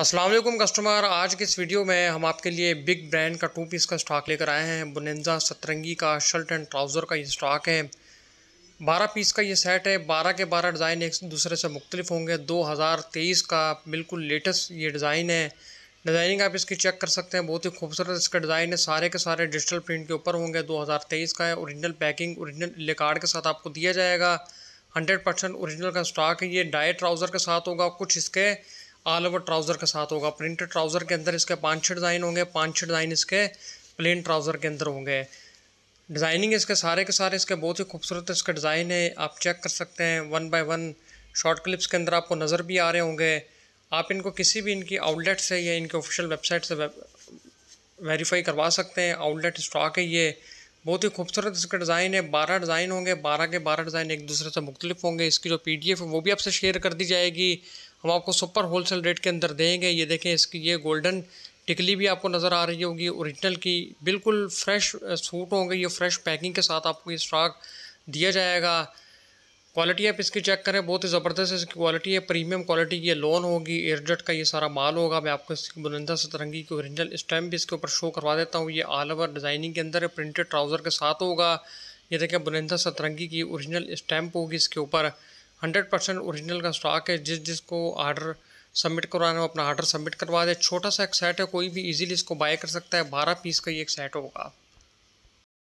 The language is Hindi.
असलम कस्टमर आज के इस वीडियो में हम आपके लिए बिग ब्रांड का टू पीस का स्टॉक लेकर आए हैं बुनंजा सतरंगी का शर्ट एंड ट्राउज़र का ये स्टॉक है बारह पीस का ये सेट है बारह के बारह डिज़ाइन एक दूसरे से मुख्तलिफ होंगे दो हज़ार तेईस का बिल्कुल लेटेस्ट ये डिज़ाइन है डिज़ाइनिंग आप इसकी चेक कर सकते हैं बहुत ही खूबसूरत इसका डिज़ाइन है सारे के सारे डिजिटल प्रिंट के ऊपर होंगे दो हज़ार तेईस का है औरिजिनल पैकिंग औरिजिनल लेकार्ड के साथ आपको दिया जाएगा हंड्रेड परसेंट औरिजिनल का स्टॉक है ये डाई ट्राउज़र के साथ होगा कुछ इसके ऑल ओवर ट्राउज़र के साथ होगा प्रिंटेड ट्राउज़र के अंदर इसके पाँच छः डिज़ाइन होंगे पाँच छः डिज़ाइन इसके प्लेन ट्राउज़र के अंदर होंगे डिज़ाइनिंग इसके सारे के सारे इसके बहुत ही खूबसूरत इसके डिज़ाइन है आप चेक कर सकते हैं one by one short clips के अंदर आपको नज़र भी आ रहे होंगे आप इनको किसी भी इनकी आउटलेट से या इनके ऑफिशियल वेबसाइट से वेरीफाई करवा सकते हैं आउटलेट स्टॉक है ये बहुत ही खूबसूरत इसके डिज़ाइन है बारह डिज़ाइन होंगे बारह के बारह डिज़ाइन एक दूसरे से मुख्तलिफ होंगे इसकी जो पी डी एफ है वो भी आपसे शेयर कर दी जाएगी हम आपको सुपर होलसेल रेट के अंदर देंगे ये देखें इसकी ये गोल्डन टिकली भी आपको नज़र आ रही होगी ओरिजिनल की बिल्कुल फ्रेश सूट होंगे ये फ्रेश पैकिंग के साथ आपको ये स्टॉक दिया जाएगा क्वालिटी आप इसकी चेक करें बहुत ही ज़बरदस्त इसकी क्वालिटी है प्रीमियम क्वालिटी की ये लोन होगी एयरजेट का ये सारा माल होगा मैं आपको इसकी बुलंदा सतरंगी की ओरिजिनल स्टैम्प भी इसके ऊपर शो करवा देता हूँ ये ऑल ओवर डिज़ाइनिंग के अंदर प्रिंटेड ट्राउज़र के साथ होगा ये देखें बुलंदा सतरंगी की ओरिजिनल स्टैम्प होगी इसके ऊपर हंड्रेड परसेंट औरिजिनल का स्टॉक है जिस जिसको आर्डर सबमिट करवाना हो अपना आर्डर सबमिट करवा दे छोटा सा एक सेट है कोई भी इजीली इसको बाय कर सकता है बारह पीस का ये एक सेट होगा